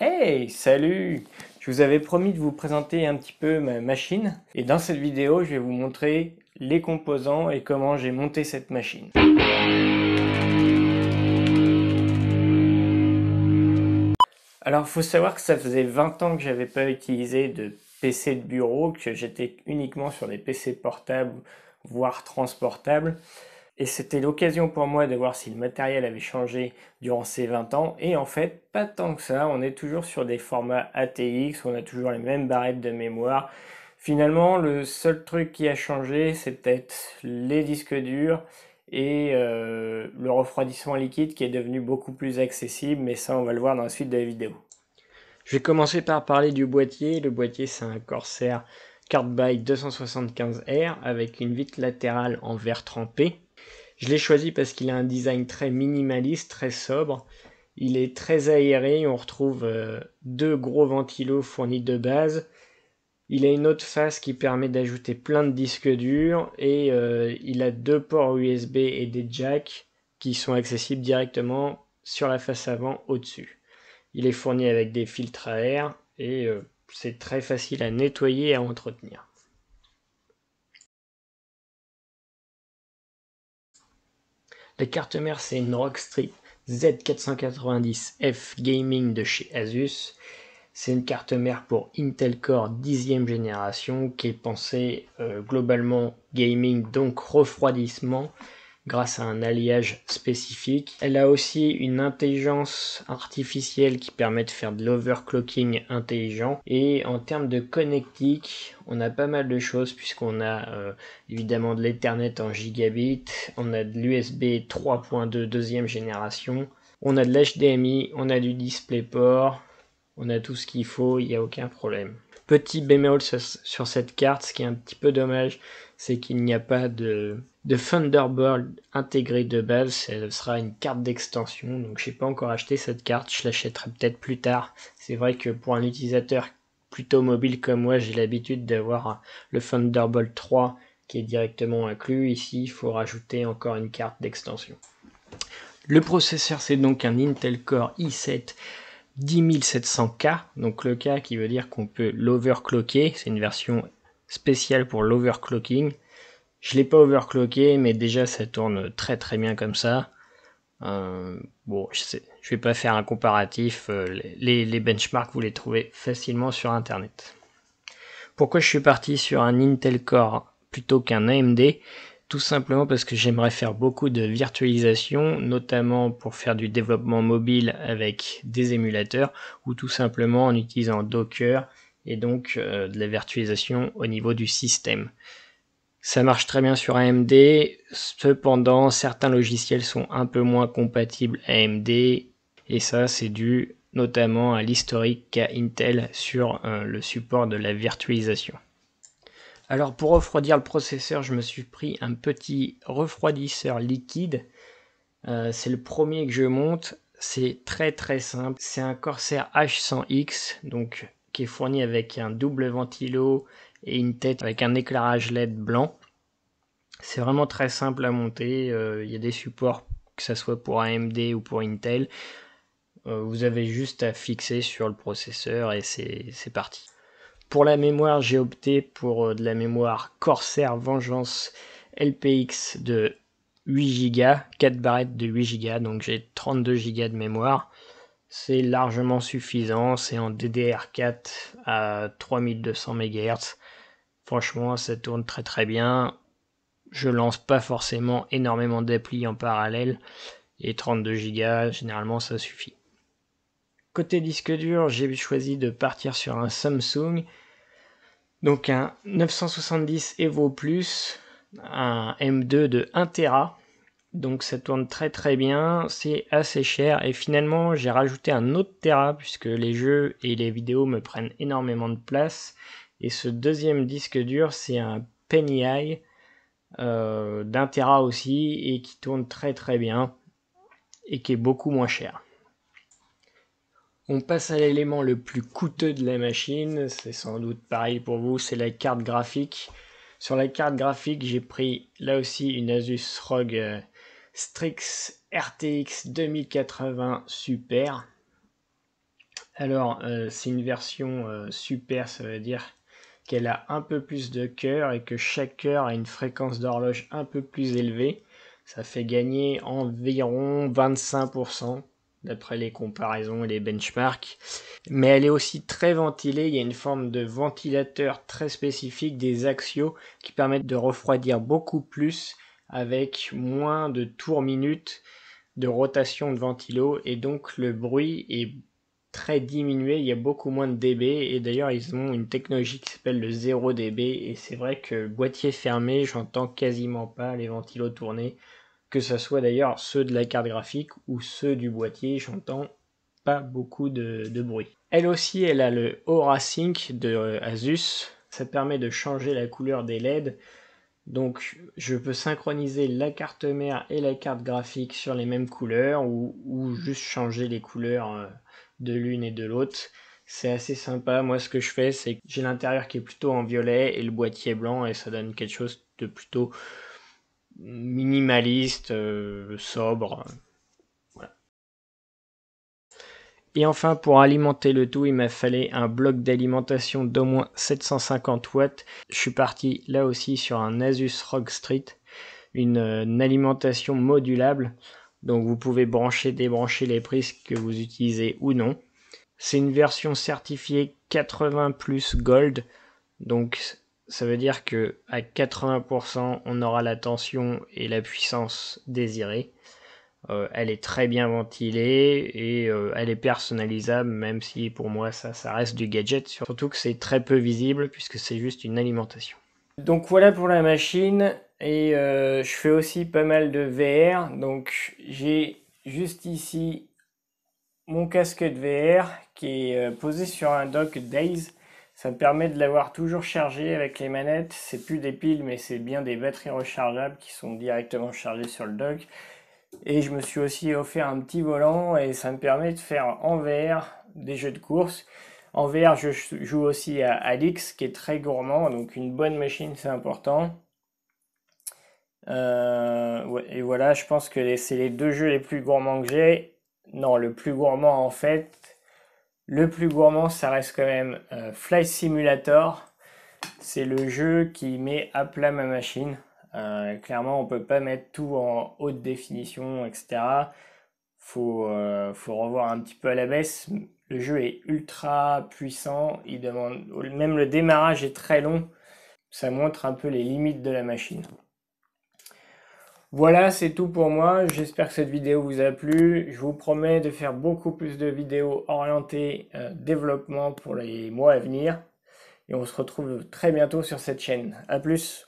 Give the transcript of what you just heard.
Hey, salut Je vous avais promis de vous présenter un petit peu ma machine et dans cette vidéo je vais vous montrer les composants et comment j'ai monté cette machine. Alors faut savoir que ça faisait 20 ans que j'avais pas utilisé de PC de bureau, que j'étais uniquement sur des PC portables voire transportables. Et c'était l'occasion pour moi de voir si le matériel avait changé durant ces 20 ans. Et en fait, pas tant que ça. On est toujours sur des formats ATX, on a toujours les mêmes barrettes de mémoire. Finalement, le seul truc qui a changé, c'est peut-être les disques durs et euh, le refroidissement liquide qui est devenu beaucoup plus accessible. Mais ça, on va le voir dans la suite de la vidéo. Je vais commencer par parler du boîtier. Le boîtier, c'est un Corsair Cardby 275R avec une vitre latérale en verre trempé je l'ai choisi parce qu'il a un design très minimaliste, très sobre. Il est très aéré, on retrouve euh, deux gros ventilos fournis de base. Il a une autre face qui permet d'ajouter plein de disques durs et euh, il a deux ports USB et des jacks qui sont accessibles directement sur la face avant au-dessus. Il est fourni avec des filtres à air et euh, c'est très facile à nettoyer et à entretenir. La carte mère, c'est une Rockstrip Z490F Gaming de chez Asus. C'est une carte mère pour Intel Core 10e génération qui est pensée euh, globalement gaming, donc refroidissement, grâce à un alliage spécifique. Elle a aussi une intelligence artificielle qui permet de faire de l'overclocking intelligent. Et en termes de connectique, on a pas mal de choses puisqu'on a euh, évidemment de l'Ethernet en gigabit, on a de l'USB 3.2 deuxième génération, on a de l'HDMI, on a du DisplayPort, on a tout ce qu'il faut, il n'y a aucun problème. Petit bémol sur cette carte, ce qui est un petit peu dommage, c'est qu'il n'y a pas de de Thunderbolt intégré de base, ce sera une carte d'extension. Donc je n'ai pas encore acheté cette carte, je l'achèterai peut-être plus tard. C'est vrai que pour un utilisateur plutôt mobile comme moi, j'ai l'habitude d'avoir le Thunderbolt 3 qui est directement inclus. Ici, il faut rajouter encore une carte d'extension. Le processeur, c'est donc un Intel Core i7 10700K, donc le K qui veut dire qu'on peut l'overclocker, c'est une version spéciale pour l'overclocking, je l'ai pas overclocké, mais déjà ça tourne très très bien comme ça. Euh, bon, je, sais, vais pas faire un comparatif. Euh, les, benchmarks, vous les trouvez facilement sur Internet. Pourquoi je suis parti sur un Intel Core plutôt qu'un AMD Tout simplement parce que j'aimerais faire beaucoup de virtualisation, notamment pour faire du développement mobile avec des émulateurs ou tout simplement en utilisant Docker et donc euh, de la virtualisation au niveau du système. Ça marche très bien sur AMD. Cependant, certains logiciels sont un peu moins compatibles AMD. Et ça, c'est dû notamment à l'historique qu'a Intel sur euh, le support de la virtualisation. Alors pour refroidir le processeur, je me suis pris un petit refroidisseur liquide. Euh, c'est le premier que je monte. C'est très très simple. C'est un Corsair H100X, donc fourni avec un double ventilo et une tête avec un éclairage LED blanc. C'est vraiment très simple à monter, euh, il y a des supports que ce soit pour AMD ou pour Intel. Euh, vous avez juste à fixer sur le processeur et c'est parti. Pour la mémoire, j'ai opté pour euh, de la mémoire Corsair Vengeance LPX de 8 Go, 4 barrettes de 8 Go, donc j'ai 32 Go de mémoire c'est largement suffisant, c'est en DDR4 à 3200 MHz. Franchement, ça tourne très très bien. Je lance pas forcément énormément d'applis en parallèle et 32 Go, généralement ça suffit. Côté disque dur, j'ai choisi de partir sur un Samsung. Donc un 970 Evo Plus, un M2 de 1 Tera donc ça tourne très très bien, c'est assez cher et finalement j'ai rajouté un autre Tera puisque les jeux et les vidéos me prennent énormément de place et ce deuxième disque dur c'est un Penny Eye euh, d'un Tera aussi et qui tourne très très bien et qui est beaucoup moins cher. On passe à l'élément le plus coûteux de la machine, c'est sans doute pareil pour vous, c'est la carte graphique. Sur la carte graphique, j'ai pris là aussi une Asus ROG euh, Strix RTX 2080 Super. Alors, euh, c'est une version euh, super, ça veut dire qu'elle a un peu plus de cœur et que chaque cœur a une fréquence d'horloge un peu plus élevée. Ça fait gagner environ 25% d'après les comparaisons et les benchmarks. Mais elle est aussi très ventilée, il y a une forme de ventilateur très spécifique des axios qui permettent de refroidir beaucoup plus avec moins de tours minute de rotation de ventilo et donc le bruit est très diminué, il y a beaucoup moins de dB et d'ailleurs ils ont une technologie qui s'appelle le 0 dB et c'est vrai que boîtier fermé, j'entends quasiment pas les ventilos tourner, que ce soit d'ailleurs ceux de la carte graphique ou ceux du boîtier, j'entends pas beaucoup de, bruit. Elle aussi, elle a le Aura Sync de euh, Asus, ça permet de changer la couleur des LED donc je peux synchroniser la carte mère et la carte graphique sur les mêmes couleurs ou, juste changer les couleurs euh, de l'une et de l'autre. C'est assez sympa. Moi ce que je fais c'est que j'ai l'intérieur qui est plutôt en violet et le boîtier blanc et ça donne quelque chose de plutôt minimaliste, euh, sobre. Et enfin, pour alimenter le tout, il m'a fallu un bloc d'alimentation d'au moins 750 watts. Je suis parti là aussi sur un Asus ROG Street, une, alimentation modulable. Donc vous pouvez brancher, débrancher les prises que vous utilisez ou non. C'est une version certifiée 80 plus gold. Donc ça veut dire que à 80% on aura la tension et la puissance désirée. Euh, elle est très bien ventilée et euh, elle est personnalisable, même si pour moi ça, ça reste du gadget, surtout que c'est très peu visible puisque c'est juste une alimentation. Donc voilà pour la machine et euh, je fais aussi pas mal de VR, donc j'ai juste ici mon casque de VR qui est posé sur un dock Days. Ça me permet de l'avoir toujours chargé avec les manettes. C'est plus des piles, mais c'est bien des batteries rechargeables qui sont directement chargées sur le dock. Et je me suis aussi offert un petit volant et ça me permet de faire en VR des jeux de course. En VR, je joue aussi à Alix qui est très gourmand, donc une bonne machine c'est important. Euh, et voilà, je pense que c'est les deux jeux les plus gourmands que j'ai. Non, le plus gourmand en fait, le plus gourmand ça reste quand même euh, Flight Simulator. C'est le jeu qui met à plat ma machine. Euh, clairement, on ne peut pas mettre tout en haute définition, etc. Faut, euh, faut revoir un petit peu à la baisse. Le jeu est ultra puissant. Il demande même le démarrage est très long. Ça montre un peu les limites de la machine. Voilà, c'est tout pour moi. J'espère que cette vidéo vous a plu. Je vous promets de faire beaucoup plus de vidéos orientées euh, développement pour les mois à venir. Et on se retrouve très bientôt sur cette chaîne. A plus